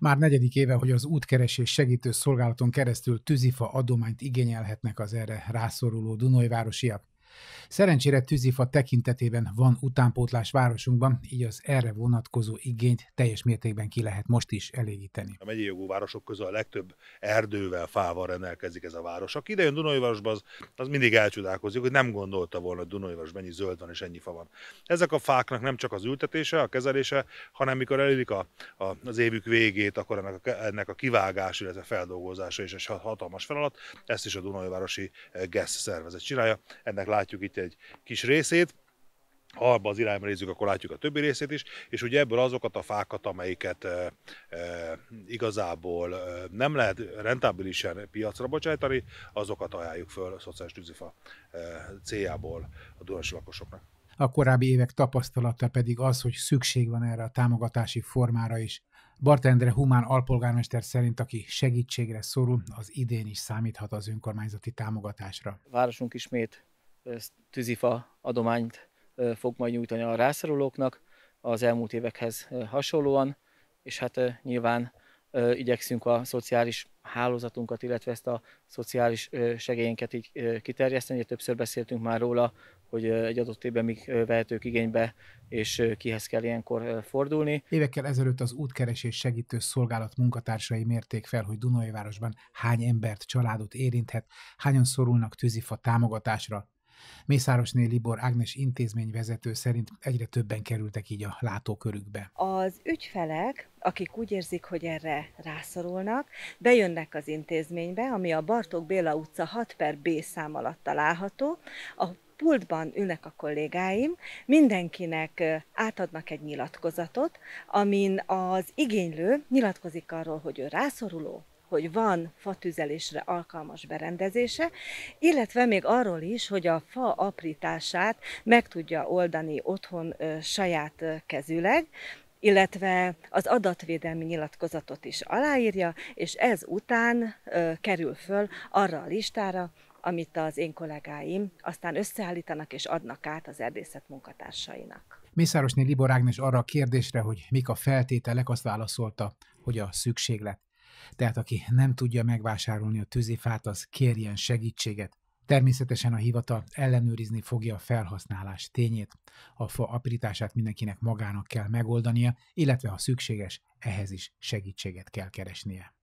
Már negyedik éve, hogy az útkeresés segítő szolgálaton keresztül tűzifa adományt igényelhetnek az erre rászoruló Dunajvárosiak. Szerencsére tűzifa tekintetében van utánpótlás városunkban, így az erre vonatkozó igényt teljes mértékben ki lehet most is elégíteni. A megyei jogú városok közül a legtöbb erdővel, fával rendelkezik ez a város. Aki idejön Dunajvárosba, az, az mindig elcsodálkozik, hogy nem gondolta volna, hogy Dunajváros mennyi zöld van és ennyi fa van. Ezek a fáknak nem csak az ültetése, a kezelése, hanem mikor elérik a, a, az évük végét, akkor ennek a, ennek a kivágás, illetve feldolgozása is egy hatalmas feladat. Ezt is a Dunajvárosi eh, GESZ szervezet csinálja. Ennek látjuk itt egy kis részét, ha abba az irányba nézzük, akkor látjuk a többi részét is, és ugye ebből azokat a fákat, amelyiket e, e, igazából e, nem lehet rentábilisen piacra bocsájtani, azokat ajánljuk föl a szociális tűzifa e, céljából a dunási lakosoknak. A korábbi évek tapasztalata pedig az, hogy szükség van erre a támogatási formára is. Bartendre Humán alpolgármester szerint, aki segítségre szorul, az idén is számíthat az önkormányzati támogatásra. A városunk ismét tűzifa adományt fog majd nyújtani a rászorulóknak az elmúlt évekhez hasonlóan, és hát nyilván igyekszünk a szociális hálózatunkat, illetve ezt a szociális segélyénket így kiterjeszteni. Többször beszéltünk már róla, hogy egy adott évben mik vehetők igénybe, és kihez kell ilyenkor fordulni. Évekkel ezelőtt az útkeresés segítő szolgálat munkatársai mérték fel, hogy Dunajvárosban hány embert, családot érinthet, hányan szorulnak tűzifa támogatásra, Mészárosné Libor Ágnes intézményvezető szerint egyre többen kerültek így a látókörükbe. Az ügyfelek, akik úgy érzik, hogy erre rászorulnak, bejönnek az intézménybe, ami a Bartók Béla utca 6 per B szám alatt található. A pultban ülnek a kollégáim, mindenkinek átadnak egy nyilatkozatot, amin az igénylő nyilatkozik arról, hogy ő rászoruló, hogy van fatüzelésre alkalmas berendezése, illetve még arról is, hogy a fa aprítását meg tudja oldani otthon saját kezüleg, illetve az adatvédelmi nyilatkozatot is aláírja, és ez után kerül föl arra a listára, amit az én kollégáim aztán összeállítanak és adnak át az erdészet munkatársainak. Mészárosné Libor Ágnes arra a kérdésre, hogy mik a feltételek, azt válaszolta, hogy a szükséglet tehát aki nem tudja megvásárolni a tűzifát, az kérjen segítséget. Természetesen a hivatal ellenőrizni fogja a felhasználás tényét. A fa aprítását mindenkinek magának kell megoldania, illetve ha szükséges, ehhez is segítséget kell keresnie.